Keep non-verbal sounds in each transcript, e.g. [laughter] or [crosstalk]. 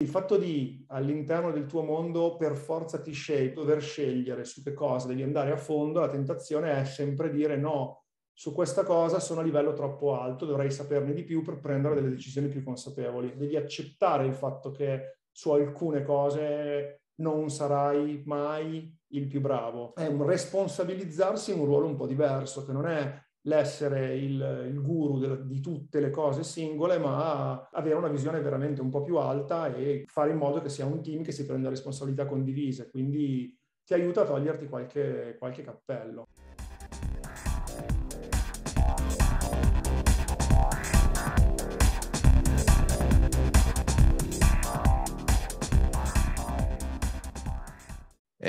il fatto di all'interno del tuo mondo per forza ti scegli, dover scegliere su che cosa devi andare a fondo, la tentazione è sempre dire no, su questa cosa sono a livello troppo alto, dovrei saperne di più per prendere delle decisioni più consapevoli. Devi accettare il fatto che su alcune cose non sarai mai il più bravo. È un responsabilizzarsi in un ruolo un po' diverso, che non è l'essere il, il guru de, di tutte le cose singole, ma avere una visione veramente un po' più alta e fare in modo che sia un team che si prenda responsabilità condivise. Quindi ti aiuta a toglierti qualche, qualche cappello.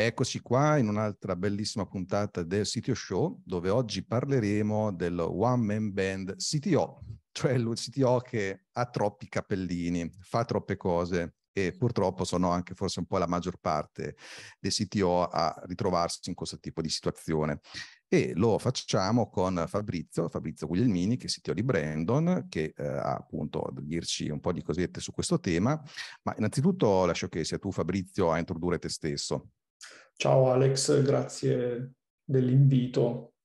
Eccoci qua in un'altra bellissima puntata del CTO Show, dove oggi parleremo del One Man Band CTO, cioè il CTO che ha troppi capellini, fa troppe cose e purtroppo sono anche forse un po' la maggior parte dei CTO a ritrovarsi in questo tipo di situazione. E lo facciamo con Fabrizio, Fabrizio Guglielmini, che è CTO di Brandon, che eh, ha appunto a dirci un po' di cosette su questo tema. Ma innanzitutto lascio che sia tu, Fabrizio, a introdurre te stesso. Ciao Alex, grazie dell'invito.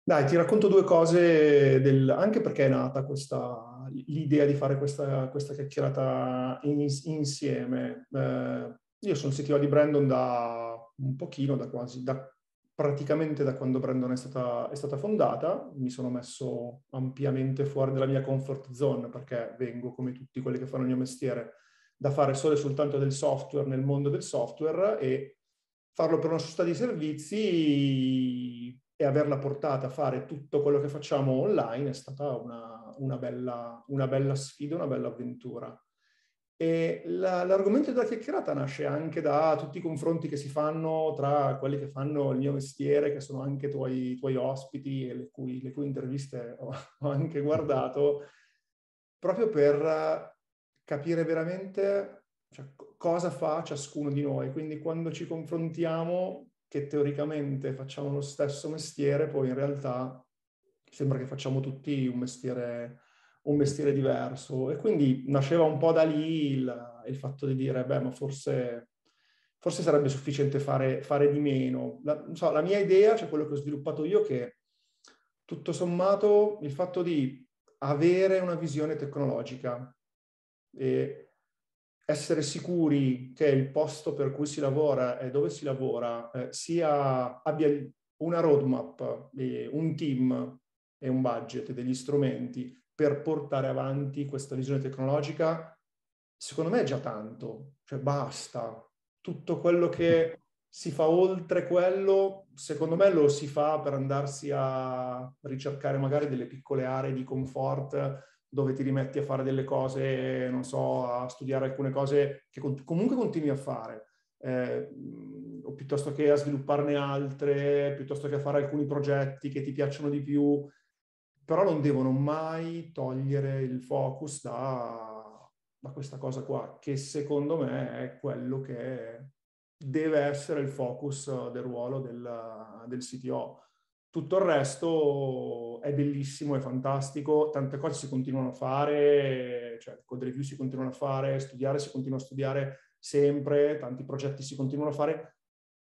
Dai, ti racconto due cose, del, anche perché è nata questa, l'idea di fare questa, questa chiacchierata in, insieme. Eh, io sono CTO di Brandon da un pochino, da quasi, da, praticamente da quando Brandon è stata, è stata fondata. Mi sono messo ampiamente fuori dalla mia comfort zone perché vengo, come tutti quelli che fanno il mio mestiere, da fare solo e soltanto del software nel mondo del software e farlo per una società di servizi e averla portata a fare tutto quello che facciamo online è stata una, una, bella, una bella, sfida, una bella avventura. E la, l'argomento della chiacchierata nasce anche da tutti i confronti che si fanno tra quelli che fanno il mio mestiere, che sono anche tuoi, tuoi ospiti e le cui, le cui interviste [laughs] ho, ho anche guardato, proprio per capire veramente cioè, cosa fa ciascuno di noi. Quindi quando ci confrontiamo, che teoricamente facciamo lo stesso mestiere, poi in realtà sembra che facciamo tutti un mestiere, un mestiere diverso. E quindi nasceva un po' da lì il, il fatto di dire, beh, ma forse, forse sarebbe sufficiente fare, fare di meno. La, so, la mia idea, cioè quello che ho sviluppato io, che tutto sommato il fatto di avere una visione tecnologica e essere sicuri che il posto per cui si lavora e dove si lavora eh, sia, abbia una roadmap, eh, un team e un budget, degli strumenti per portare avanti questa visione tecnologica, secondo me è già tanto, cioè basta. Tutto quello che si fa oltre quello, secondo me lo si fa per andarsi a ricercare magari delle piccole aree di comfort dove ti rimetti a fare delle cose, non so, a studiare alcune cose che con- comunque continui a fare, eh, o piuttosto che a svilupparne altre, piuttosto che a fare alcuni progetti che ti piacciono di più, però non devono mai togliere il focus da, da questa cosa qua, che secondo me è quello che deve essere il focus eh, del ruolo del, del CTO tutto il resto è bellissimo, è fantastico, tante cose si continuano a fare, cioè code review si continuano a fare, studiare si continua a studiare sempre, tanti progetti si continuano a fare,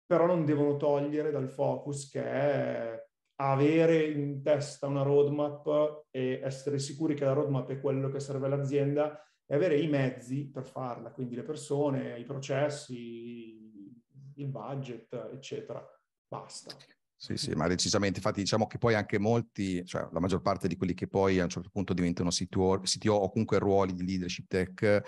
però non devono togliere dal focus che è avere in testa una roadmap e essere sicuri che la roadmap è quello che serve all'azienda e avere i mezzi per farla, quindi le persone, i processi, il budget, eccetera. Basta. Sì, sì, ma decisamente, infatti diciamo che poi anche molti, cioè la maggior parte di quelli che poi a un certo punto diventano CTO, CTO o comunque ruoli di leadership tech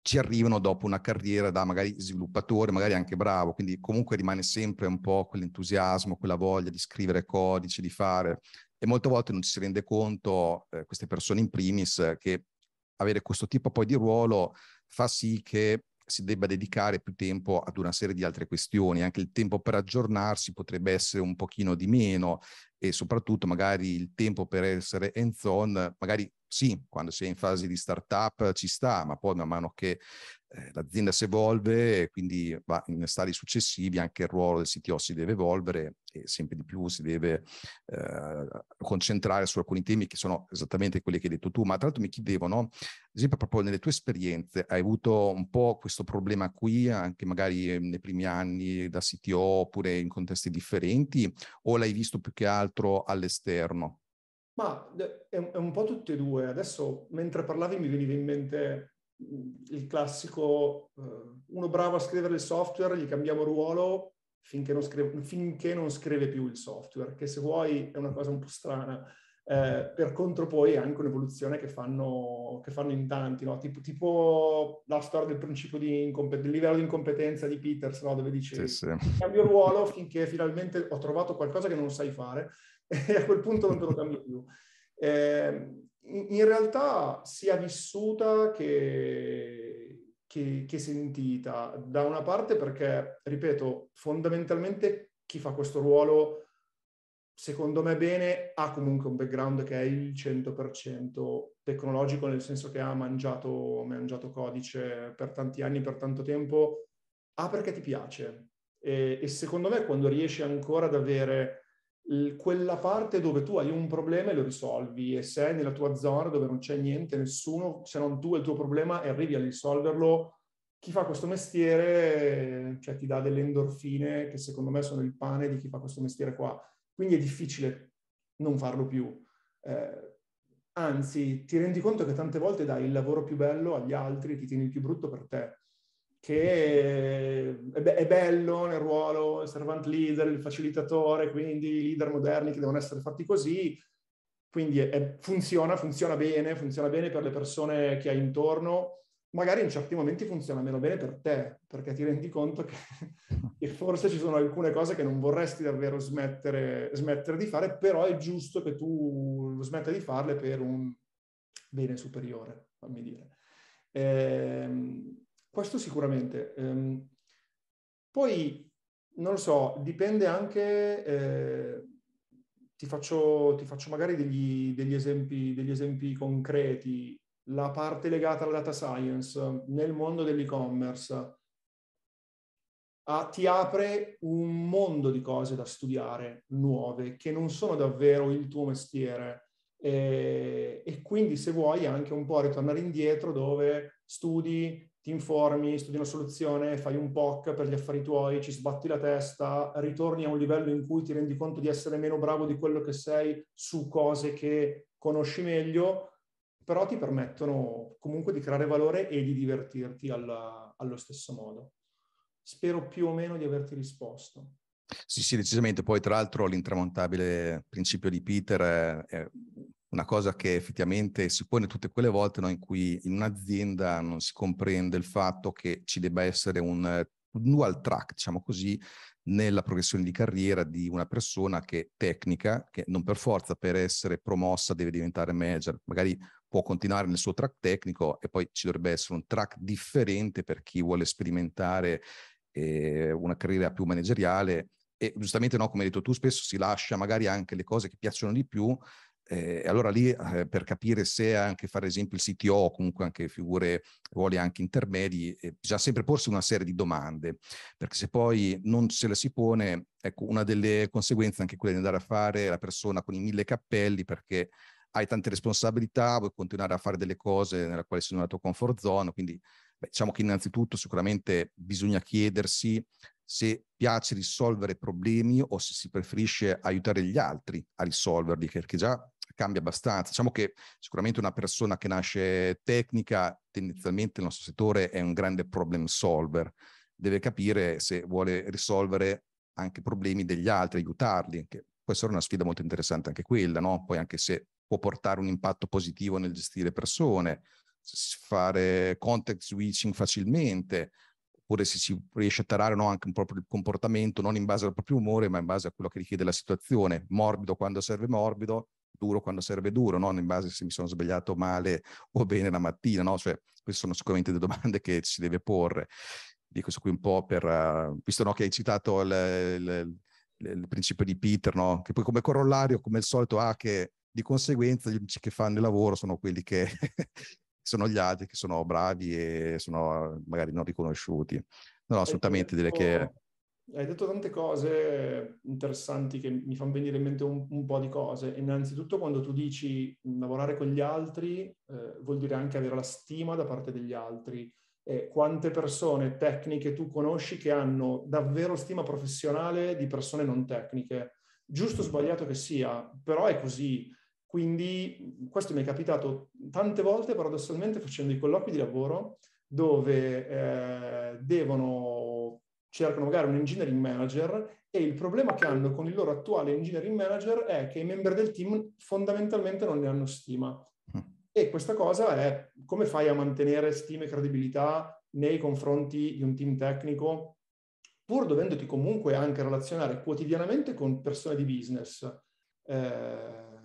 ci arrivano dopo una carriera da magari sviluppatore, magari anche bravo, quindi comunque rimane sempre un po' quell'entusiasmo, quella voglia di scrivere codice, di fare e molte volte non ci si rende conto, eh, queste persone in primis, che avere questo tipo poi di ruolo fa sì che si debba dedicare più tempo ad una serie di altre questioni, anche il tempo per aggiornarsi potrebbe essere un pochino di meno e soprattutto magari il tempo per essere hands on, magari sì, quando si è in fase di startup ci sta, ma poi man mano che eh, l'azienda si evolve e quindi va in stadi successivi, anche il ruolo del CTO si deve evolvere e sempre di più si deve eh, concentrare su alcuni temi che sono esattamente quelli che hai detto tu, ma tra l'altro mi chiedevano, ad esempio proprio nelle tue esperienze, hai avuto un po' questo problema qui, anche magari nei primi anni da CTO oppure in contesti differenti, o l'hai visto più che altro all'esterno? Ma è un po' tutti e due. Adesso, mentre parlavi, mi veniva in mente il classico, eh, uno bravo a scrivere il software, gli cambiamo ruolo finché non, scrive, finché non scrive più il software, che se vuoi è una cosa un po' strana. Eh, per contro poi è anche un'evoluzione che fanno, che fanno in tanti, no? tipo, tipo, la storia del principio di incompe- del livello di incompetenza di Peters, no? dove dice sì, sì. cambio ruolo finché finalmente ho trovato qualcosa che non sai fare [laughs] e a quel punto non te lo cambio più. Eh, in realtà sia vissuta che, che, che, sentita. Da una parte perché, ripeto, fondamentalmente chi fa questo ruolo, secondo me bene, ha comunque un background che è il 100% tecnologico, nel senso che ha mangiato, mangiato codice per tanti anni, per tanto tempo, ha perché ti piace. E, e secondo me quando riesci ancora ad avere quella parte dove tu hai un problema e lo risolvi e sei nella tua zona dove non c'è niente, nessuno, se non tu e il tuo problema e arrivi a risolverlo, chi fa questo mestiere cioè, ti dà delle endorfine che secondo me sono il pane di chi fa questo mestiere qua. Quindi è difficile non farlo più. Eh, anzi, ti rendi conto che tante volte dai il lavoro più bello agli altri e ti tieni il più brutto per te che è bello nel ruolo, il servant leader, il facilitatore, quindi i leader moderni che devono essere fatti così, quindi è, funziona, funziona bene, funziona bene per le persone che hai intorno, magari in certi momenti funziona meno bene per te, perché ti rendi conto che, [laughs] che forse ci sono alcune cose che non vorresti davvero smettere, smettere, di fare, però è giusto che tu smetta di farle per un bene superiore, fammi dire. Ehm, questo sicuramente. Ehm, poi, non lo so, dipende anche, eh, ti, faccio, ti, faccio, magari degli, degli, esempi, degli esempi concreti, la parte legata alla data science nel mondo dell'e-commerce. A, ah, ti apre un mondo di cose da studiare nuove che non sono davvero il tuo mestiere e, eh, e quindi se vuoi anche un po' ritornare indietro dove studi ti informi, studi una soluzione, fai un POC per gli affari tuoi, ci sbatti la testa, ritorni a un livello in cui ti rendi conto di essere meno bravo di quello che sei su cose che conosci meglio, però ti permettono comunque di creare valore e di divertirti alla, allo stesso modo. Spero più o meno di averti risposto. Sì, sì, decisamente. Poi, tra l'altro, l'intramontabile principio di Peter è, è una cosa che effettivamente si pone tutte quelle volte no, in cui in un'azienda non si comprende il fatto che ci debba essere un dual track, diciamo così, nella progressione di carriera di una persona che tecnica, che non per forza per essere promossa deve diventare manager, magari può continuare nel suo track tecnico e poi ci dovrebbe essere un track differente per chi vuole sperimentare eh, una carriera più manageriale e giustamente no, come hai detto tu spesso si lascia magari anche le cose che piacciono di più eh, e eh, allora lì eh, per capire se anche fare esempio il CTO o comunque anche figure, ruoli anche intermedi, eh, bisogna sempre porsi una serie di domande, perché se poi non se le si pone, ecco una delle conseguenze anche quella di andare a fare la persona con i mille cappelli perché hai tante responsabilità, vuoi continuare a fare delle cose nella quale sei nella tua comfort zone, quindi beh, diciamo che innanzitutto sicuramente bisogna chiedersi se piace risolvere problemi o se si preferisce aiutare gli altri a risolverli, perché già cambia abbastanza. Diciamo che sicuramente una persona che nasce tecnica, tendenzialmente nel nostro settore è un grande problem solver, deve capire se vuole risolvere anche problemi degli altri, aiutarli, che può essere una sfida molto interessante anche quella, no? Poi anche se può portare un impatto positivo nel gestire persone, fare contact switching facilmente, oppure se si riesce a tarare no, anche un proprio comportamento non in base al proprio umore, ma in base a quello che richiede la situazione, morbido quando serve morbido, duro quando serve duro, non in base se mi sono svegliato male o bene la mattina, no? Cioè, queste sono sicuramente delle domande che ci si deve porre. Dico questo qui un po' per, uh, visto no, che hai citato il, il, il principio di Peter, no? che poi come corollario, come al solito, ha che di conseguenza gli amici che fanno il lavoro sono quelli che [laughs] sono gli altri, che sono bravi e sono magari non riconosciuti. No, assolutamente direi che hai detto tante cose interessanti che mi fanno venire in mente un, un po' di cose. Innanzitutto quando tu dici lavorare con gli altri eh, vuol dire anche avere la stima da parte degli altri. Eh, quante persone tecniche tu conosci che hanno davvero stima professionale di persone non tecniche? Giusto o sbagliato che sia, però è così. Quindi questo mi è capitato tante volte paradossalmente facendo i colloqui di lavoro dove eh, devono cercano magari un engineering manager e il problema che hanno con il loro attuale engineering manager è che i membri del team fondamentalmente non ne hanno stima. Mm. E questa cosa è come fai a mantenere stima e credibilità nei confronti di un team tecnico, pur dovendoti comunque anche relazionare quotidianamente con persone di business. Eh,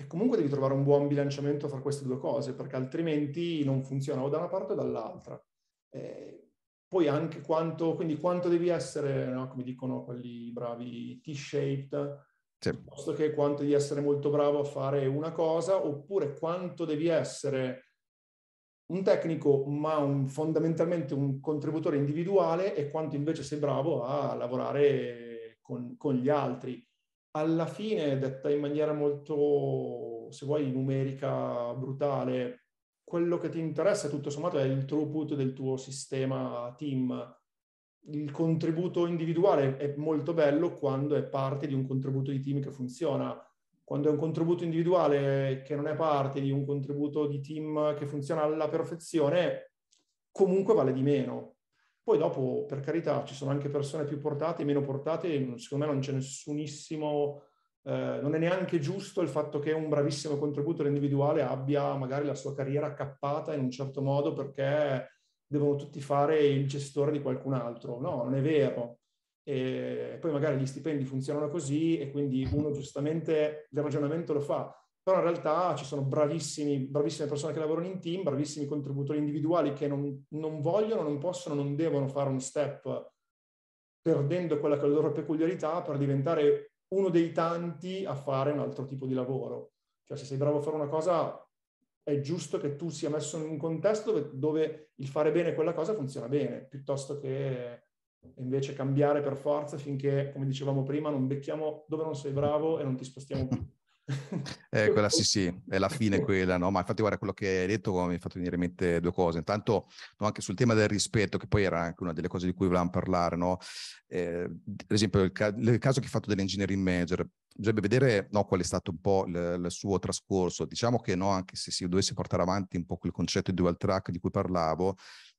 e comunque devi trovare un buon bilanciamento fra queste due cose, perché altrimenti non funziona o da una parte o dall'altra. Eh, poi anche quanto, quindi quanto devi essere, no? come dicono quelli bravi T-shaped, sì. piuttosto che quanto devi essere molto bravo a fare una cosa, oppure quanto devi essere un tecnico, ma un, fondamentalmente un contributore individuale e quanto invece sei bravo a lavorare con, con gli altri. Alla fine, detta in maniera molto, se vuoi, numerica, brutale, quello che ti interessa tutto sommato è il throughput del tuo sistema team. Il contributo individuale è molto bello quando è parte di un contributo di team che funziona. Quando è un contributo individuale che non è parte di un contributo di team che funziona alla perfezione, comunque vale di meno. Poi dopo, per carità, ci sono anche persone più portate e meno portate, secondo me non c'è nessunissimo eh, non è neanche giusto il fatto che un bravissimo contributore individuale abbia magari la sua carriera accappata in un certo modo perché devono tutti fare il gestore di qualcun altro. No, non è vero. E poi magari gli stipendi funzionano così e quindi uno giustamente il ragionamento lo fa. Però in realtà ci sono bravissime persone che lavorano in team, bravissimi contributori individuali che non, non vogliono, non possono, non devono fare un step perdendo quella che è la loro peculiarità per diventare uno dei tanti a fare un altro tipo di lavoro. Cioè se sei bravo a fare una cosa è giusto che tu sia messo in un contesto dove, dove il fare bene quella cosa funziona bene, piuttosto che invece cambiare per forza finché, come dicevamo prima, non becchiamo dove non sei bravo e non ti spostiamo più eh, quella sì, [laughs] sì, è la fine quella, no? Ma infatti guarda quello che hai detto mi ha fatto venire in mente due cose. Intanto no, anche sul tema del rispetto, che poi era anche una delle cose di cui volevamo parlare, no? Eh, per esempio il, ca- il, caso che hai fatto dell'engineering manager, bisognerebbe vedere no, qual è stato un po' il, il suo trascorso. Diciamo che no, anche se si dovesse portare avanti un po' quel concetto di dual track di cui parlavo,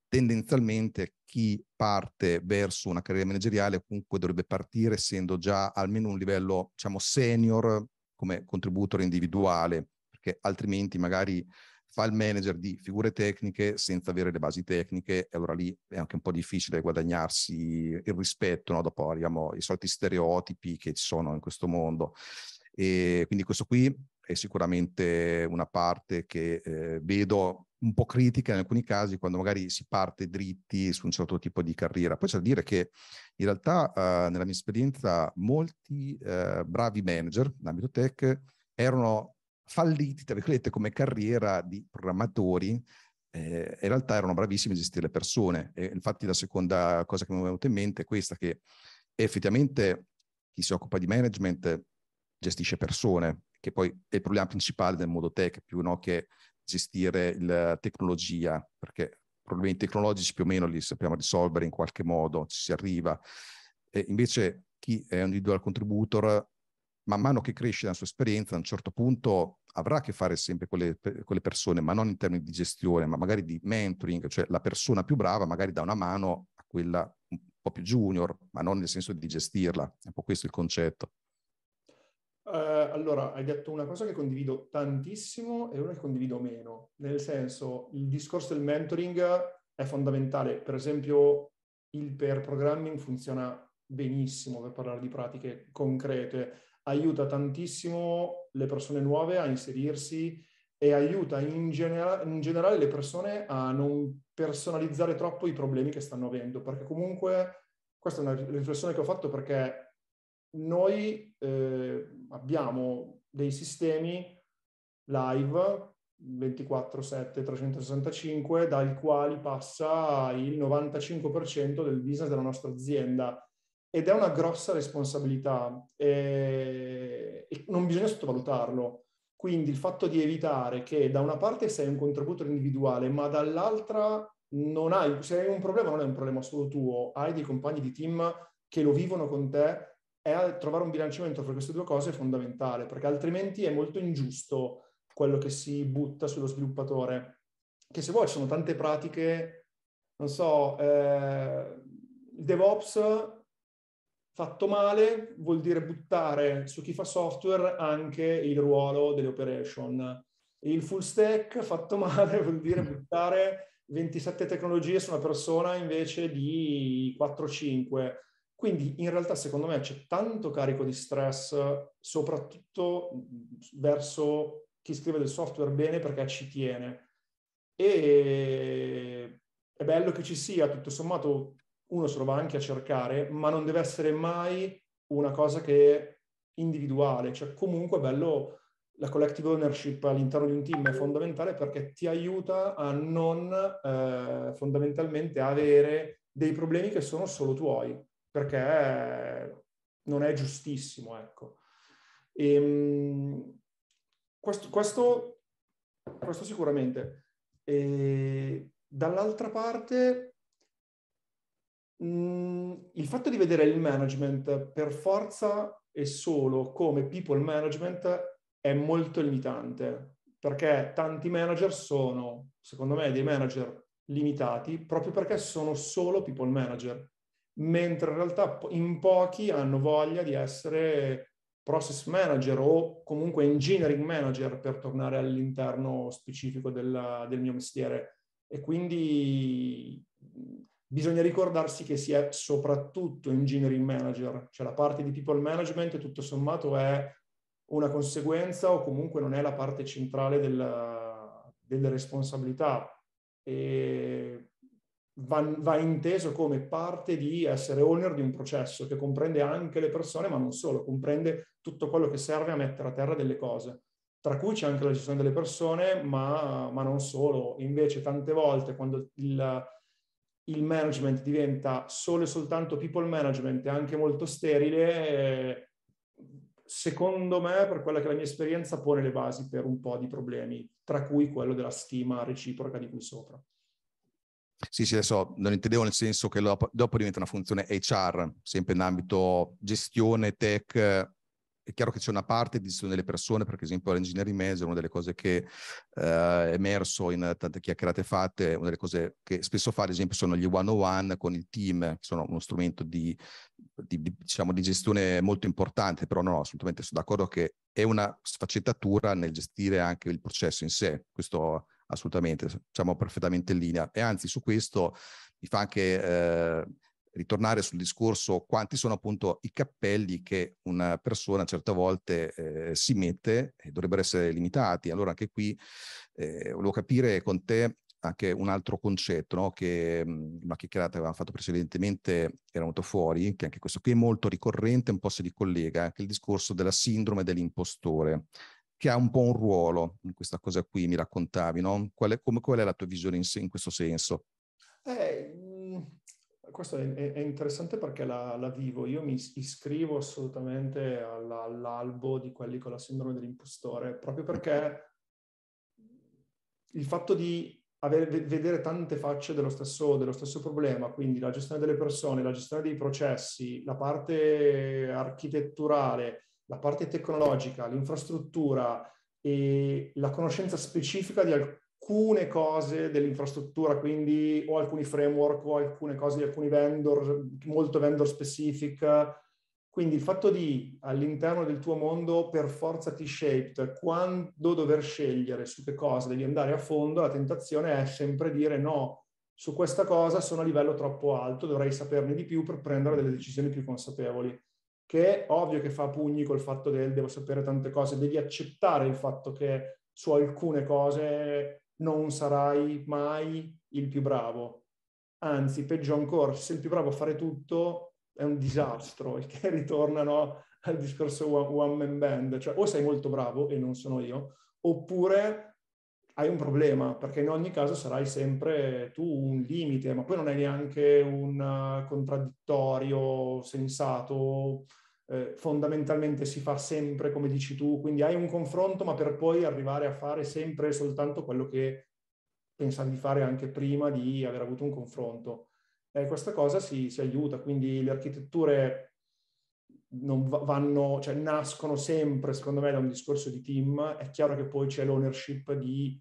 tendenzialmente chi parte verso una carriera manageriale comunque dovrebbe partire essendo già almeno un livello diciamo senior come contributor individuale, perché altrimenti magari fa il manager di figure tecniche senza avere le basi tecniche e allora lì è anche un po' difficile guadagnarsi il rispetto, no? dopo abbiamo i soliti stereotipi che ci sono in questo mondo. E quindi questo qui è sicuramente una parte che eh, vedo un po' critica in alcuni casi quando magari si parte dritti su un certo tipo di carriera. Poi c'è da dire che in realtà eh, nella mia esperienza molti eh, bravi manager in ambito tech erano falliti, tra virgolette, come carriera di programmatori. Eh, in realtà erano bravissimi a gestire le persone. E infatti la seconda cosa che mi è venuta in mente è questa che effettivamente chi si occupa di management gestisce persone, che poi è il problema principale del mondo tech, più no, che gestire la tecnologia, perché problemi tecnologici più o meno li sappiamo risolvere in qualche modo, ci si arriva. E invece chi è un individual contributor, man mano che cresce la sua esperienza, a un certo punto avrà a che fare sempre con le, con le, persone, ma non in termini di gestione, ma magari di mentoring, cioè la persona più brava magari dà una mano a quella un po' più junior, ma non nel senso di gestirla, è un po' questo il concetto. Uh, allora, hai detto una cosa che condivido tantissimo e una che condivido meno, nel senso il discorso del mentoring è fondamentale, per esempio il pair programming funziona benissimo per parlare di pratiche concrete, aiuta tantissimo le persone nuove a inserirsi e aiuta in, genera- in generale le persone a non personalizzare troppo i problemi che stanno avendo, perché comunque questa è una riflessione che ho fatto perché noi... Eh, abbiamo dei sistemi live 24/7 365 dai quali passa il 95% del business della nostra azienda ed è una grossa responsabilità e, eh, e non bisogna sottovalutarlo. Quindi il fatto di evitare che da una parte sei un contributo individuale, ma dall'altra non hai, se hai un problema non è un problema solo tuo, hai dei compagni di team che lo vivono con te è trovare un bilanciamento fra queste due cose è fondamentale, perché altrimenti è molto ingiusto quello che si butta sullo sviluppatore. Che se vuoi ci sono tante pratiche, non so, eh, DevOps fatto male vuol dire buttare su chi fa software anche il ruolo delle operation. Il full stack fatto male [laughs] vuol dire buttare 27 tecnologie su una persona invece di 4-5 quindi in realtà secondo me c'è tanto carico di stress, soprattutto verso chi scrive del software bene perché ci tiene. E è bello che ci sia, tutto sommato uno se lo va anche a cercare, ma non deve essere mai una cosa che è individuale, cioè comunque è bello la collective ownership all'interno di un team è fondamentale perché ti aiuta a non eh, fondamentalmente avere dei problemi che sono solo tuoi, perché non è giustissimo, ecco. E, ehm, questo, questo, questo sicuramente. E, dall'altra parte, mh, mm, il fatto di vedere il management per forza e solo come people management è molto limitante, perché tanti manager sono, secondo me, dei manager limitati proprio perché sono solo people manager mentre in realtà in pochi hanno voglia di essere process manager o comunque engineering manager per tornare all'interno specifico della, del mio mestiere. E quindi bisogna ricordarsi che si è soprattutto engineering manager, cioè la parte di people management tutto sommato è una conseguenza o comunque non è la parte centrale della, delle responsabilità. E va, va, inteso come parte di essere owner di un processo che comprende anche le persone, ma non solo, comprende tutto quello che serve a mettere a terra delle cose, tra cui c'è anche la gestione delle persone, ma, ma non solo. Invece tante volte quando il, il, management diventa solo e soltanto people management e anche molto sterile, secondo me, per quella che è la mia esperienza, pone le basi per un po' di problemi, tra cui quello della stima reciproca di qui sopra. Sì, sì, adesso non intendevo nel senso che dopo, dopo diventa una funzione HR, sempre in ambito gestione, tech, è chiaro che c'è una parte di gestione delle persone, per esempio l'engineering manager, una delle cose che eh, è emerso in tante chiacchierate fatte, una delle cose che spesso fa, ad esempio, sono gli one-on-one con il team, che sono uno strumento di, di, di, diciamo, di gestione molto importante, però no, assolutamente sono d'accordo che è una sfaccettatura nel gestire anche il processo in sé. Questo assolutamente, siamo perfettamente in linea. E anzi, su questo mi fa anche eh, ritornare sul discorso quanti sono appunto i cappelli che una persona certe volte eh, si mette e dovrebbero essere limitati. Allora anche qui eh, volevo capire con te anche un altro concetto no? che mm, una chiacchierata che avevamo fatto precedentemente era venuto fuori, che anche questo qui è molto ricorrente, un po' si ricollega, collega, che è il discorso della sindrome dell'impostore che ha un po' un ruolo in questa cosa qui, mi raccontavi, no? Qual è, come, qual è la tua visione in, in questo senso? Eh, mhmm, questo è, è, interessante perché la, la, vivo. Io mi iscrivo assolutamente alla, all'albo di quelli con la sindrome dell'impostore, proprio perché il fatto di avere, vedere tante facce dello stesso, dello stesso, problema, quindi la gestione delle persone, la gestione dei processi, la parte architetturale, la parte tecnologica, l'infrastruttura e la conoscenza specifica di alcune cose dell'infrastruttura, quindi o alcuni framework o alcune cose di alcuni vendor, molto vendor specific. Quindi il fatto di all'interno del tuo mondo per forza T-shaped, quando dover scegliere su che cosa devi andare a fondo, la tentazione è sempre dire no, su questa cosa sono a livello troppo alto, dovrei saperne di più per prendere delle decisioni più consapevoli che è ovvio che fa pugni col fatto del devo sapere tante cose, devi accettare il fatto che su alcune cose non sarai mai il più bravo. Anzi, peggio ancora, se sei il più bravo a fare tutto è un disastro, il che [laughs] ritornano al discorso one, one man band, cioè o sei molto bravo e non sono io, oppure hai un problema, perché in ogni caso sarai sempre tu un limite, ma poi non hai neanche un eh, contraddittorio sensato. Eh, fondamentalmente si fa sempre come dici tu, quindi hai un confronto, ma per poi arrivare a fare sempre soltanto quello che pensavi di fare anche prima di aver avuto un confronto. Eh, questa cosa si, si, aiuta, quindi le architetture vanno, cioè nascono sempre, secondo me, da un discorso di team. È chiaro che poi c'è l'ownership di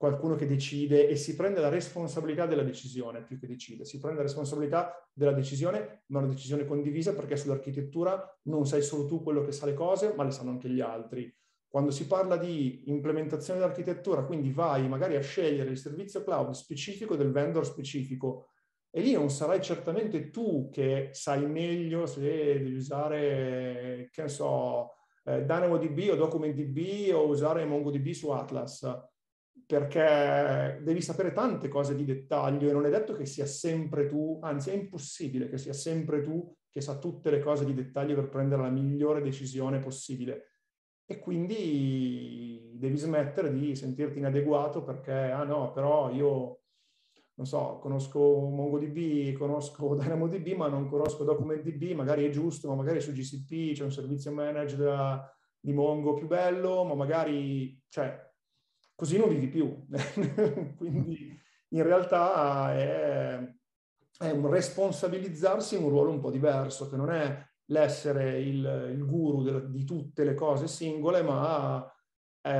qualcuno che decide e si prende la responsabilità della decisione, più che decide, si prende la responsabilità della decisione, ma una decisione condivisa perché sull'architettura non sai solo tu quello che sa le cose, ma le sanno anche gli altri. Quando si parla di implementazione dell'architettura, quindi vai magari a scegliere il servizio cloud specifico del vendor specifico, e lì non sarai certamente tu che sai meglio se devi usare, che ne so, eh, DynamoDB o DocumentDB o usare MongoDB su Atlas perché devi sapere tante cose di dettaglio e non è detto che sia sempre tu, anzi è impossibile che sia sempre tu che sa tutte le cose di dettaglio per prendere la migliore decisione possibile. E quindi devi smettere di sentirti inadeguato perché, ah no, però io, non so, conosco MongoDB, conosco [laughs] DynamoDB, ma non conosco DocumentDB, magari è giusto, ma magari su GCP c'è un servizio manager eh, di Mongo più bello, ma magari, cioè, così non vivi più. [laughs] Quindi in realtà è, è, un responsabilizzarsi in un ruolo un po' diverso, che non è l'essere il, il guru de, di tutte le cose singole, ma eh,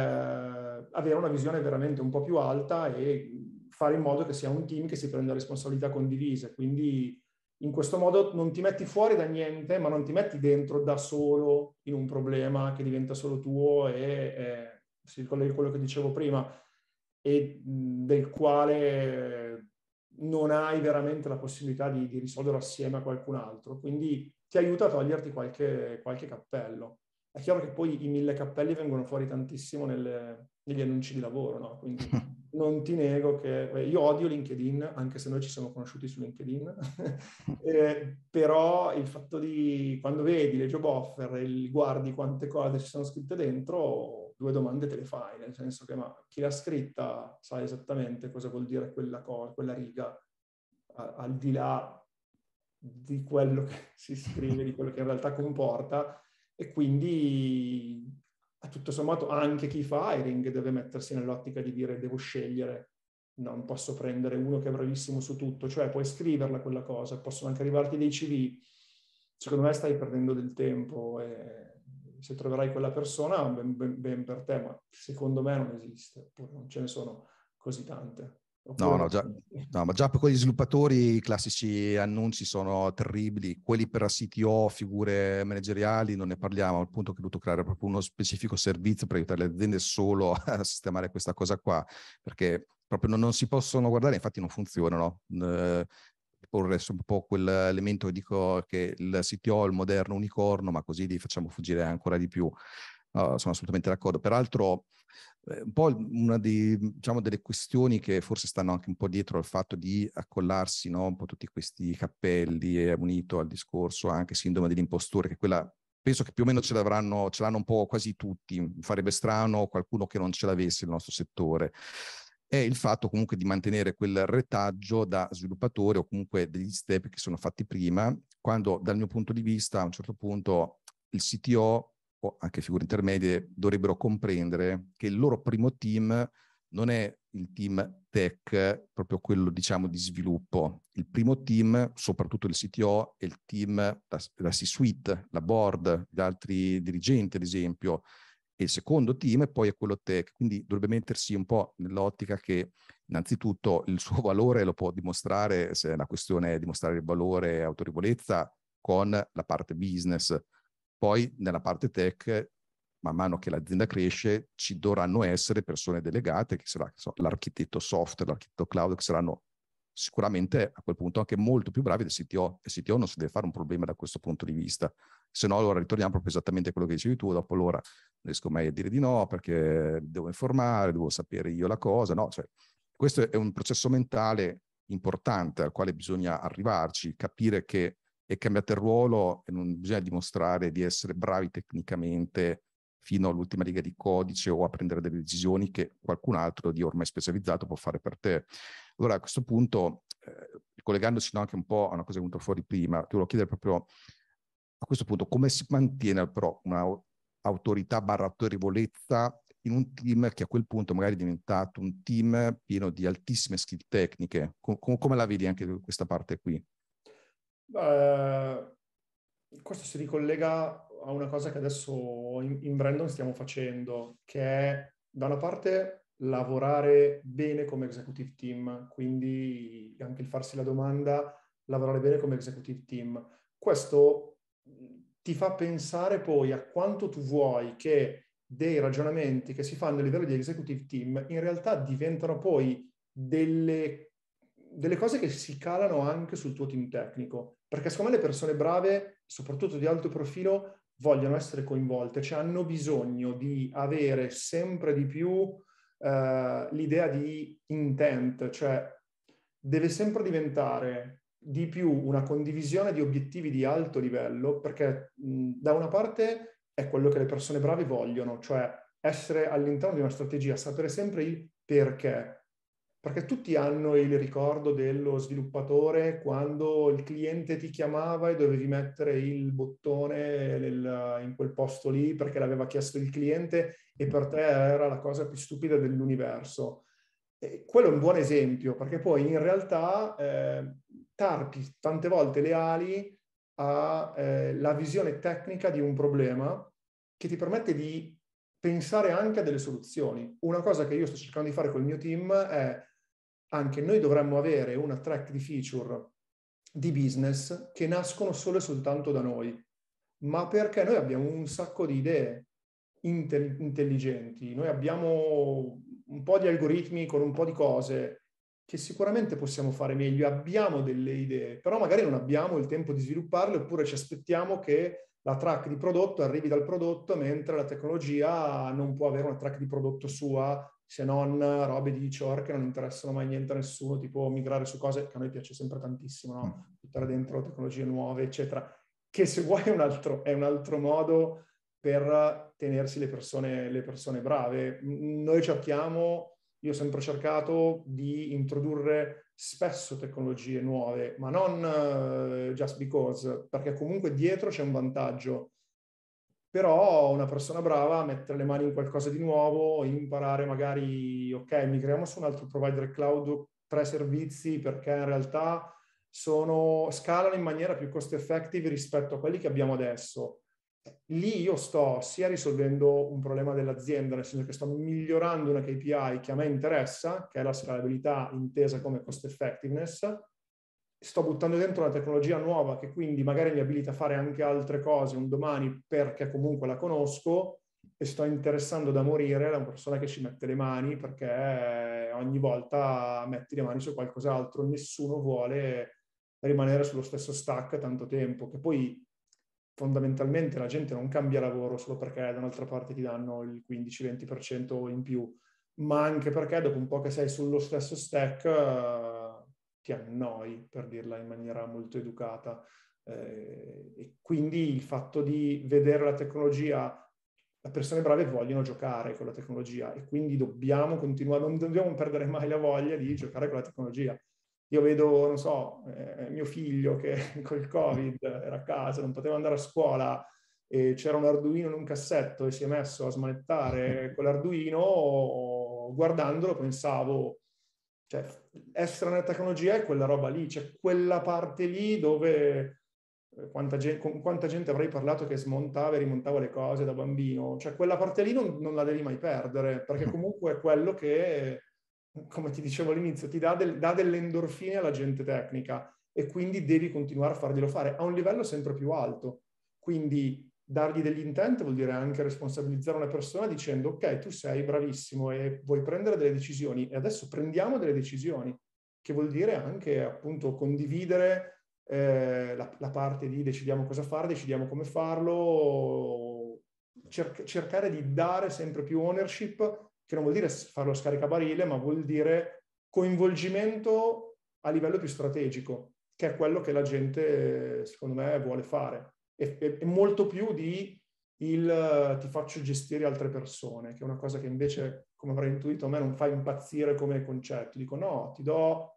avere una visione veramente un po' più alta e fare in modo che sia un team che si prenda responsabilità condivise. Quindi in questo modo non ti metti fuori da niente, ma non ti metti dentro da solo in un problema che diventa solo tuo e... e si ricollega a quello che dicevo prima, e del quale non hai veramente la possibilità di, di risolverlo assieme a qualcun altro. Quindi ti aiuta a toglierti qualche, qualche cappello. È chiaro che poi i mille cappelli vengono fuori tantissimo nelle, negli annunci di lavoro, no? Quindi [laughs] non ti nego che io odio LinkedIn, anche se noi ci siamo conosciuti su LinkedIn, [laughs] eh, però il fatto di quando vedi le job offer e guardi quante cose ci sono scritte dentro, due domande te le fai, nel senso che ma chi l'ha scritta sa esattamente cosa vuol dire quella, cosa, quella riga, a, al di là di quello che [laughs] si scrive, di quello che in realtà comporta, e quindi tutto sommato anche chi fa hiring deve mettersi nell'ottica di dire devo scegliere, non posso prendere uno che è bravissimo su tutto, cioè puoi scriverla quella cosa, possono anche arrivarti dei CV, secondo me stai perdendo del tempo e se troverai quella persona, ben, ben, ben, per te, ma secondo me non esiste, oppure non ce ne sono così tante. No, no, già, no, ma già per quegli sviluppatori i classici annunci sono terribili, quelli per CTO, figure manageriali, non ne parliamo, al punto che ho dovuto creare proprio uno specifico servizio per aiutare le aziende solo [laughs] a sistemare questa cosa qua, perché proprio non, non, si possono guardare, infatti non funzionano. Eh, porre un po' quell'elemento che dico che il CTO è il moderno unicorno, ma così li facciamo fuggire ancora di più. Uh, sono assolutamente d'accordo. Peraltro, eh, un po' una di, diciamo, delle questioni che forse stanno anche un po' dietro al fatto di accollarsi no? un po' tutti questi cappelli, eh, unito al discorso anche sindrome dell'impostore, che quella penso che più o meno ce l'avranno, ce l'hanno un po' quasi tutti. Farebbe strano qualcuno che non ce l'avesse il nostro settore è il fatto comunque di mantenere quel retaggio da sviluppatore o comunque degli step che sono fatti prima, quando dal mio punto di vista a un certo punto il CTO o anche figure intermedie dovrebbero comprendere che il loro primo team non è il team tech, proprio quello diciamo di sviluppo. Il primo team, soprattutto il CTO, è il team, la, la C-suite, la board, gli altri dirigenti ad esempio, il secondo team poi è quello tech, quindi dovrebbe mettersi un po' nell'ottica che innanzitutto il suo [laughs] valore lo può dimostrare, se è una questione di dimostrare il valore e autorevolezza, con la parte business. Poi nella parte tech, man mano che l'azienda cresce, ci dovranno essere persone delegate, che sarà so, l'architetto software, l'architetto cloud, che saranno sicuramente a quel punto anche molto più bravi del CTO. E CTO non si deve fare un problema da questo punto di vista, se no allora ritorniamo proprio esattamente a quello che dicevi tu, dopo allora non riesco mai a dire di no perché devo informare, devo sapere io la cosa, no? Cioè, questo è un processo mentale importante al quale bisogna arrivarci, capire che è cambiato il ruolo e non bisogna dimostrare di essere bravi tecnicamente fino all'ultima riga di codice o a prendere delle decisioni che qualcun altro di ormai specializzato può fare per te. Allora a questo punto, eh, collegandoci no, anche un po' a una cosa che è venuta fuori prima, ti volevo chiedere proprio a questo punto come si mantiene però un'autorità barra autorevolezza in un team che a quel punto magari è diventato un team pieno di altissime skill tecniche? Com- come la vedi anche questa parte qui? Eh, questo si ricollega a una cosa che adesso in, in Brandon stiamo facendo, che è da una parte lavorare bene come executive team, quindi anche il farsi la domanda, lavorare bene come executive team. Questo ti fa pensare poi a quanto tu vuoi che dei ragionamenti che si fanno a livello di executive team in realtà diventano poi delle, delle cose che si calano anche sul tuo team tecnico. Perché secondo me le persone brave, soprattutto di alto profilo, vogliono essere coinvolte, cioè hanno bisogno di avere sempre di più uh, l'idea di intent, cioè deve sempre diventare di più una condivisione di obiettivi di alto livello, perché mh, da una parte è quello che le persone brave vogliono, cioè essere all'interno di una strategia, sapere sempre il perché. Perché tutti hanno il ricordo dello sviluppatore quando il cliente ti chiamava e dovevi mettere il bottone nel, in quel posto lì perché l'aveva chiesto il cliente e per te era la cosa più stupida dell'universo. E quello è un buon esempio perché poi in realtà eh, limitarti tante volte le ali alla eh, visione tecnica di un problema che ti permette di pensare anche a delle soluzioni. Una cosa che io sto cercando di fare col mio team è anche noi dovremmo avere una track di feature di business che nascono solo e soltanto da noi, ma perché noi abbiamo un sacco di idee intelligenti, noi abbiamo un po' di algoritmi con un po' di cose che sicuramente possiamo fare meglio, abbiamo delle idee, però magari non abbiamo il tempo di svilupparle oppure ci aspettiamo che la track di prodotto arrivi dal prodotto, mentre la tecnologia non può avere una track di prodotto sua se non robe di chore che non interessano mai niente a nessuno, tipo migrare su cose che a noi piace sempre tantissimo, no? Mm. buttare dentro tecnologie nuove, eccetera, che se vuoi è un altro, è un altro modo per tenersi le persone, le persone brave. Noi cerchiamo io ho sempre cercato di introdurre spesso tecnologie nuove, ma non eh, just because, perché comunque dietro c'è un vantaggio. Però una persona brava a mettere le mani in qualcosa di nuovo, imparare magari, ok, mi creiamo su un altro provider cloud tre servizi perché in realtà sono, scalano in maniera più cost effective rispetto a quelli che abbiamo adesso lì io sto sia risolvendo un problema dell'azienda, nel senso che sto migliorando una KPI che a me interessa, che è la scalabilità intesa come cost effectiveness, sto buttando dentro una tecnologia nuova che quindi magari mi abilita a fare anche altre cose un domani perché comunque la conosco e sto interessando da morire da una persona che ci mette le mani perché ogni volta metti le mani su qualcos'altro, nessuno vuole rimanere sullo stesso stack tanto tempo, che poi fondamentalmente la gente non cambia lavoro solo perché da un'altra parte ti danno il 15-20% in più, ma anche perché dopo un po' che sei sullo stesso stack eh, ti annoi, per dirla in maniera molto educata. Eh, e quindi il fatto di vedere la tecnologia le persone brave vogliono giocare con la tecnologia e quindi dobbiamo continuare, non dobbiamo perdere mai la voglia di giocare con la tecnologia. Io vedo, non so, eh, mio figlio che [laughs] col Covid era a casa, non poteva andare a scuola, e c'era un Arduino in un cassetto e si è messo a smanettare [laughs] quell'Arduino, guardandolo pensavo, cioè, extranet tecnologia è quella roba lì, cioè quella parte lì dove eh, quanta gente, con quanta gente avrei parlato che smontava e rimontava le cose da bambino, cioè quella parte lì non, non la devi mai perdere, perché [laughs] comunque è quello che come ti dicevo all'inizio, ti dà, del, dà delle endorfine alla gente tecnica e quindi devi continuare a farglielo fare a un livello sempre più alto. Quindi dargli degli intent vuol dire anche responsabilizzare una persona dicendo ok, tu sei bravissimo e vuoi prendere delle decisioni e adesso prendiamo delle decisioni, che vuol dire anche appunto condividere eh, la, la, parte di decidiamo cosa fare, decidiamo come farlo, cerc- cercare di dare sempre più ownership che non vuol dire farlo scaricabarile, ma vuol dire coinvolgimento a livello più strategico, che è quello che la gente, secondo me, vuole fare. E, e, e molto più di il ti faccio gestire altre persone, che è una cosa che invece, come avrei intuito, a me non fa impazzire come concetto. Dico no, ti do,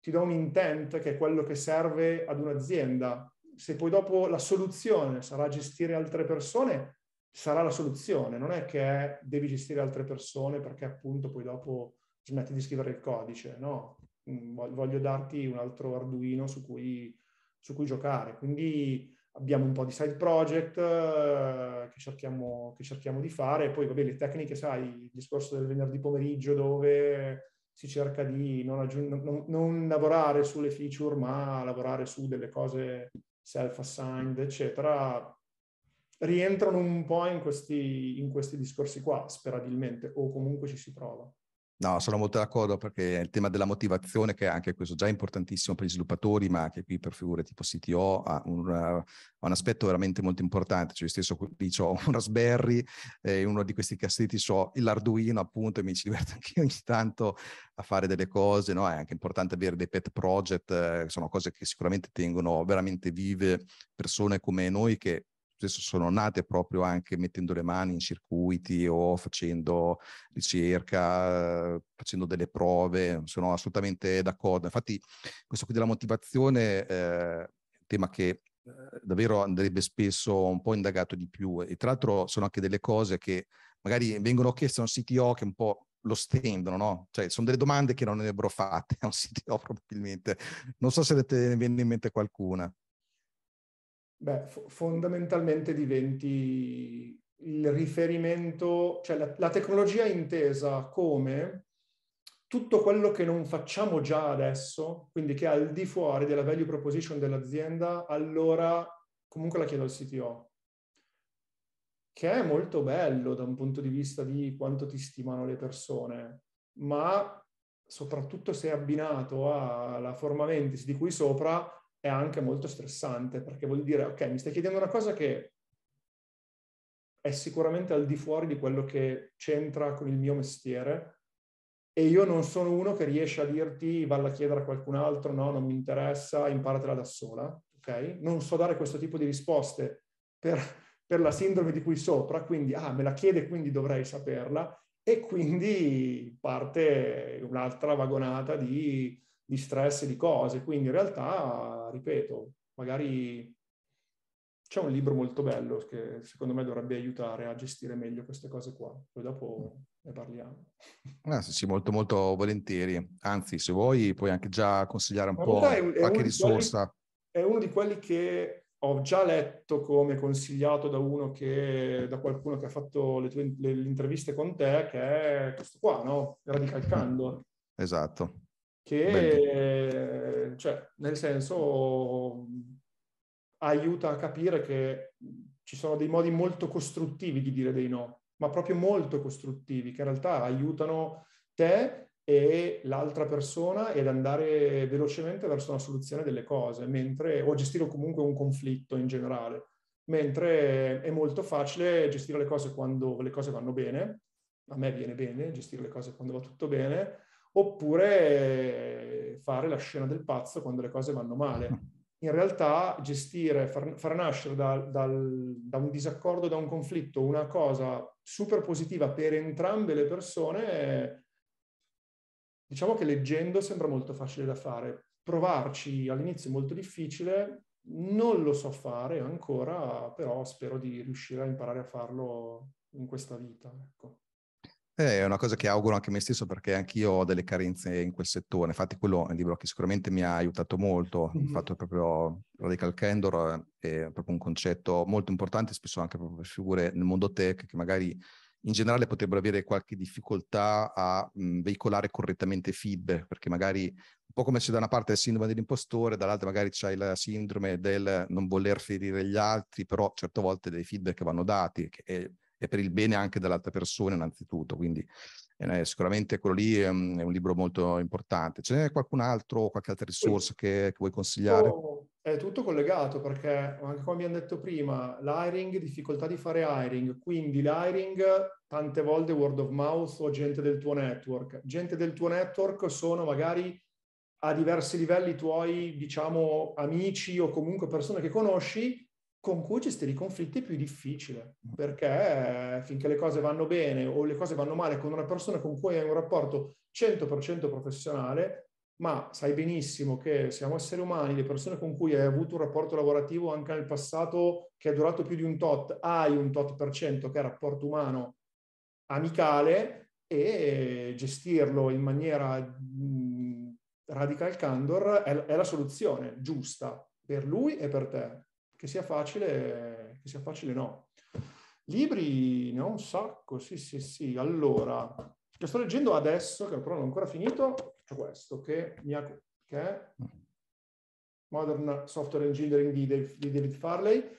ti do un intent che è quello che serve ad un'azienda. Se poi dopo la soluzione sarà gestire altre persone, sarà la soluzione, non è che devi gestire altre persone perché appunto poi dopo smetti di scrivere il codice, no, mm, voglio darti un altro Arduino su cui, su cui giocare. Quindi abbiamo un po' di side project eh, che, cerchiamo, che, cerchiamo, di fare, poi vabbè le tecniche, sai, il discorso del venerdì pomeriggio dove si cerca di non, aggiung- non, non lavorare sulle feature ma lavorare su delle cose self-assigned, eccetera, rientrano un po' in questi, in questi discorsi qua, sperabilmente, o comunque ci si prova. No, sono molto d'accordo perché il tema della motivazione, che è anche questo già importantissimo per gli sviluppatori, ma anche qui per figure tipo CTO, ha un, ha un aspetto veramente molto importante. Cioè, io stesso ho un Raspberry, eh, uno di questi cassetti so l'arduino appunto e mi ci diverto [laughs] anche ogni tanto a fare delle cose. No? È anche importante avere dei pet project, eh, sono cose che sicuramente tengono veramente vive persone come noi che spesso sono nate proprio anche mettendo le mani in circuiti o facendo ricerca, facendo delle prove, sono assolutamente d'accordo. Infatti questo qui della motivazione eh, è eh, tema che eh, davvero andrebbe spesso un po' indagato di più e tra l'altro sono anche delle cose che magari vengono chieste a un CTO che un po' lo stendono, no? Cioè, sono delle domande che non ne avrebbero fatte a un [laughs] CTO probabilmente. Non so se ne viene in mente qualcuna. Beh, f- fondamentalmente diventi il riferimento, cioè la, la tecnologia intesa come tutto quello che non facciamo già adesso, quindi che è al di fuori della value proposition dell'azienda, allora comunque la chiedo al CTO, che è molto bello da un punto di vista di quanto ti stimano le persone, ma soprattutto se abbinato alla forma mentis di cui sopra, è anche molto stressante perché vuol dire, ok, mi stai chiedendo una cosa che è sicuramente al di fuori di quello che c'entra con il mio mestiere e io non sono uno che riesce a dirti valla a chiedere a qualcun altro, no, non mi interessa, imparatela da sola, ok? Non so dare questo tipo di risposte per, per la sindrome di qui sopra, quindi, ah, me la chiede, quindi dovrei saperla e quindi parte un'altra vagonata di di stress e di cose. Quindi in realtà, ripeto, magari c'è un libro molto bello che secondo me dovrebbe aiutare a gestire meglio queste cose qua. Poi dopo ne parliamo. Ah, sì, sì, molto molto volentieri. Anzi, se vuoi puoi anche già consigliare un Ma po' è, è qualche risorsa. Quelli, è uno di quelli che ho già letto come consigliato da, che, da qualcuno che ha fatto le tue le, le interviste con te, che è questo qua, no? Candor. Esatto che cioè, nel senso aiuta a capire che ci sono dei modi molto costruttivi di dire dei no, ma proprio molto costruttivi, che in realtà aiutano te e l'altra persona ad andare velocemente verso una soluzione delle cose, mentre, o gestire comunque un conflitto in generale, mentre è molto facile gestire le cose quando le cose vanno bene, a me viene bene gestire le cose quando va tutto bene, oppure eh, fare la scena del pazzo quando le cose vanno male. [laughs] In realtà gestire, far, far nascere da, dal, da, un disaccordo, da un conflitto, una cosa super positiva per entrambe le persone, diciamo che leggendo sembra molto facile da fare. Provarci all'inizio è molto difficile, non lo so fare ancora, però spero di riuscire a imparare a farlo in questa vita. Ecco. Eh, è una cosa che auguro anche me stesso perché anch'io ho delle carenze in quel settore. Infatti, quello è un libro che sicuramente mi ha aiutato molto. Mm-hmm. Il fatto è proprio Radical Candor eh, è proprio un concetto molto importante, spesso anche proprio per figure nel mondo tech che magari in generale potrebbero avere qualche difficoltà a mh, mhmm, veicolare correttamente feedback, perché magari un po' come se da una parte è il sindrome dell'impostore, dall'altra magari c'hai la sindrome del non voler ferire gli altri, però certe volte dei feedback vanno dati, che è, e per il bene anche dell'altra persona innanzitutto. Quindi eh, sicuramente quello lì è un, è un, libro molto importante. Ce n'è qualcun altro, qualche altra risorsa che, che vuoi consigliare? è tutto collegato perché, anche come abbiamo detto prima, l'hiring, difficoltà di fare hiring, quindi l'hiring tante volte word of mouth o gente del tuo network. Gente del tuo network sono magari a diversi livelli tuoi, diciamo, amici o comunque persone che conosci con cui gestire i conflitti è più difficile, perché eh, finché le cose vanno bene o le cose vanno male con una persona con cui hai un rapporto 100% professionale, ma sai benissimo che siamo esseri umani, le persone con cui hai avuto un rapporto lavorativo anche nel passato che è durato più di un tot, hai un tot per cento che è rapporto umano amicale e gestirlo in maniera mhmm, radical candor è la soluzione giusta per lui e per te che sia facile, che sia facile no. Libri ne ho un sacco, sì, sì, sì. Allora, che sto leggendo adesso, che però non ho ancora finito, è questo, che, mi ha, che è Modern Software Engineering di, Dave, di David Farley,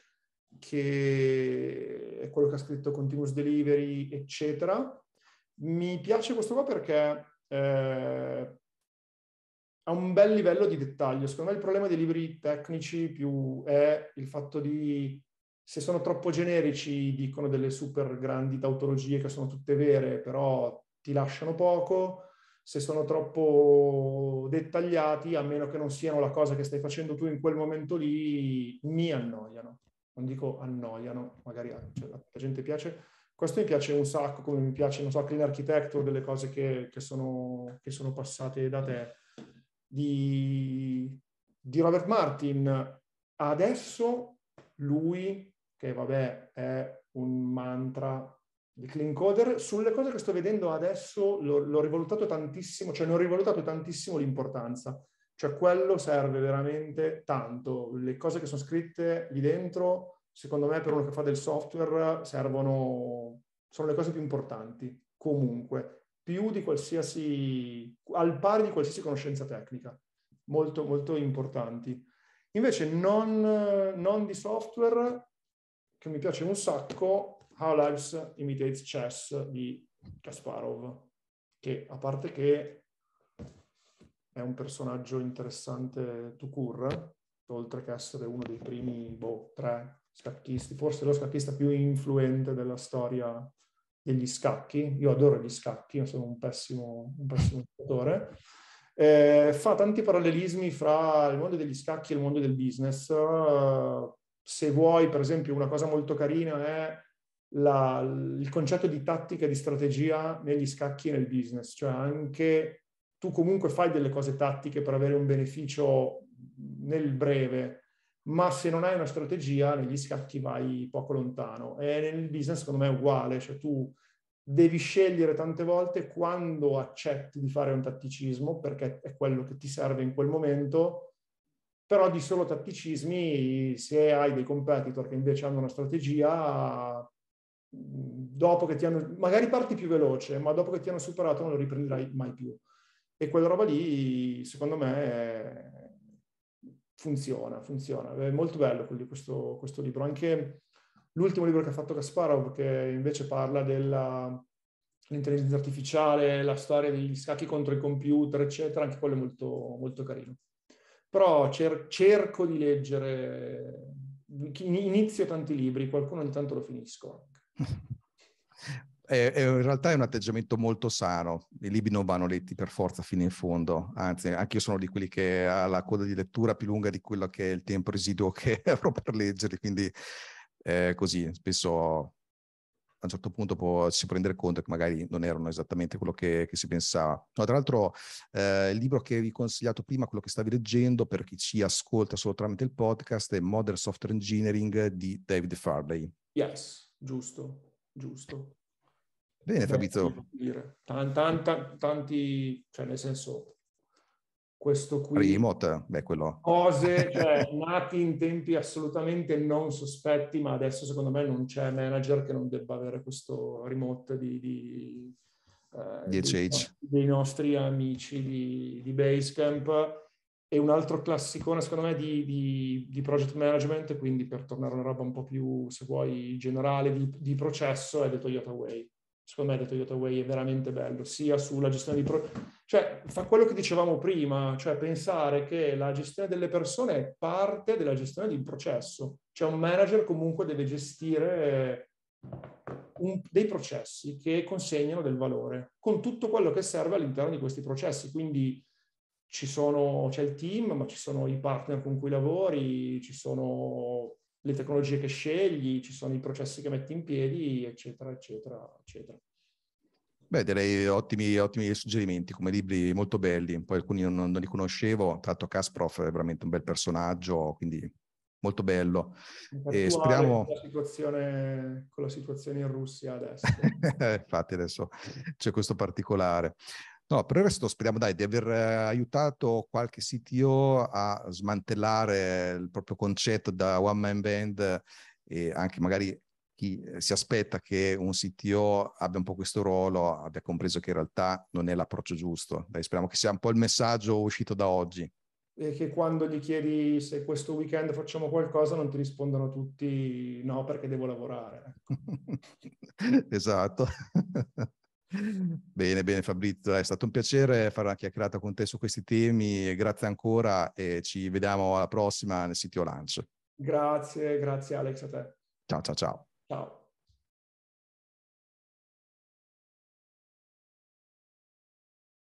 che è quello che ha scritto Continuous Delivery, eccetera. Mi piace questo qua perché eh, ha un bel livello di dettaglio. Secondo me il problema dei libri tecnici più è il fatto di se sono troppo generici dicono delle super grandi tautologie che sono tutte vere, però ti lasciano poco, se sono troppo dettagliati, a meno che non siano la cosa che stai facendo tu in quel momento lì, mi annoiano. Non dico annoiano, magari cioè, la gente piace. Questo mi piace un sacco, come mi piace, non so, Clean Architecture, delle cose che, che, sono, che sono passate da te di, di Robert Martin. Adesso lui, che vabbè è un mantra di clean coder, sulle cose che sto vedendo adesso l'ho, l'ho rivalutato tantissimo, cioè ne ho rivolutato tantissimo l'importanza. Cioè quello serve veramente tanto. Le cose che sono scritte lì dentro, secondo me per uno che fa del software, servono, sono le cose più importanti comunque più di qualsiasi, al pari di qualsiasi conoscenza tecnica, molto, molto importanti. Invece non, non di software, che mi piace un sacco, How Lives Imitates Chess di Kasparov, che a parte che è un personaggio interessante to cure, oltre che essere uno dei primi boh, tre scacchisti, forse lo scacchista più influente della storia degli scacchi, io adoro gli scacchi, io sono un pessimo, un pessimo giocatore, eh, fa tanti parallelismi fra il mondo degli scacchi e il mondo del business. Uh, se vuoi, per esempio, una cosa molto carina è la, il concetto di tattica e di strategia negli scacchi e nel business, cioè anche tu comunque fai delle cose tattiche per avere un beneficio nel breve, ma se non hai una strategia negli scacchi vai poco lontano. E nel business secondo me è uguale, cioè tu devi scegliere tante volte quando accetti di fare un tatticismo, perché è quello che ti serve in quel momento, però di solo tatticismi, se hai dei competitor che invece hanno una strategia, mm, dopo che ti hanno, magari parti più veloce, ma dopo che ti hanno superato non lo riprenderai mai più. E quella roba lì, secondo me, funziona, funziona. È molto bello questo, questo libro. Anche l'ultimo libro che ha fatto Kasparov, che invece parla dell'intelligenza artificiale, la storia degli scacchi contro il computer, eccetera, anche quello è molto, molto carino. Però cer- cerco di leggere, inizio tanti libri, qualcuno ogni tanto lo finisco [laughs] è, è, in realtà è un atteggiamento molto sano. I libri non vanno letti per forza fino in fondo, anzi, anche io sono di quelli che ha la coda di lettura più lunga di quello che è il tempo residuo che [laughs] avrò per leggerli. quindi eh, così spesso a un certo punto può, si può rendere conto che magari non erano esattamente quello che, che si pensava. No, tra l'altro eh, il libro che vi ho consigliato prima, quello che stavi leggendo, per chi ci ascolta solo tramite il podcast, è Modern Software Engineering di David Farley. Yes, giusto, giusto. Bene, Fabrizio. Tant, tanti, cioè nel senso, questo qui... Remote, beh, quello... Cose [laughs] cioè, nati in tempi assolutamente non sospetti, ma adesso secondo me non c'è manager che non debba avere questo remote di... di eh, dei, dei, nostri amici di, di Basecamp e un altro classicone, secondo me, di, di, di, project management, quindi per tornare a una roba un po' più, se vuoi, generale di, di processo, è The Toyota Way secondo me, da Toyota Way è veramente bello, sia sulla gestione di... Pro- cioè, fa quello che dicevamo prima, cioè pensare che la gestione delle persone è parte della gestione di un processo. Cioè un manager comunque deve gestire eh, un, dei processi che consegnano del valore, con tutto quello che serve all'interno di questi processi. Quindi sono, c'è il team, ma ci sono i partner con cui lavori, ci sono le tecnologie che scegli, ci sono i processi che metti in piedi, eccetera, eccetera, eccetera. Beh, direi ottimi, ottimi suggerimenti, come libri molto belli, poi alcuni non, non li conoscevo, tra l'altro è veramente un bel personaggio, quindi molto bello. E speriamo... la, situazione, con la situazione in Russia adesso. [laughs] Infatti adesso c'è questo particolare. No, per il resto speriamo dai, di aver eh, aiutato qualche CTO a smantellare il proprio concetto da one man band eh, e anche magari chi eh, si aspetta che un CTO abbia un po' questo ruolo abbia compreso che in realtà non è l'approccio giusto. Dai, speriamo che sia un po' il messaggio uscito da oggi. E che quando gli chiedi se questo weekend facciamo qualcosa non ti rispondono tutti no perché devo lavorare. Ecco. [laughs] esatto. Bene, bene Fabrizio, è stato un piacere fare una chiacchierata con te su questi temi, grazie ancora e ci vediamo alla prossima nel sito Lancio. Grazie, grazie Alex a te. Ciao, ciao, ciao. Ciao.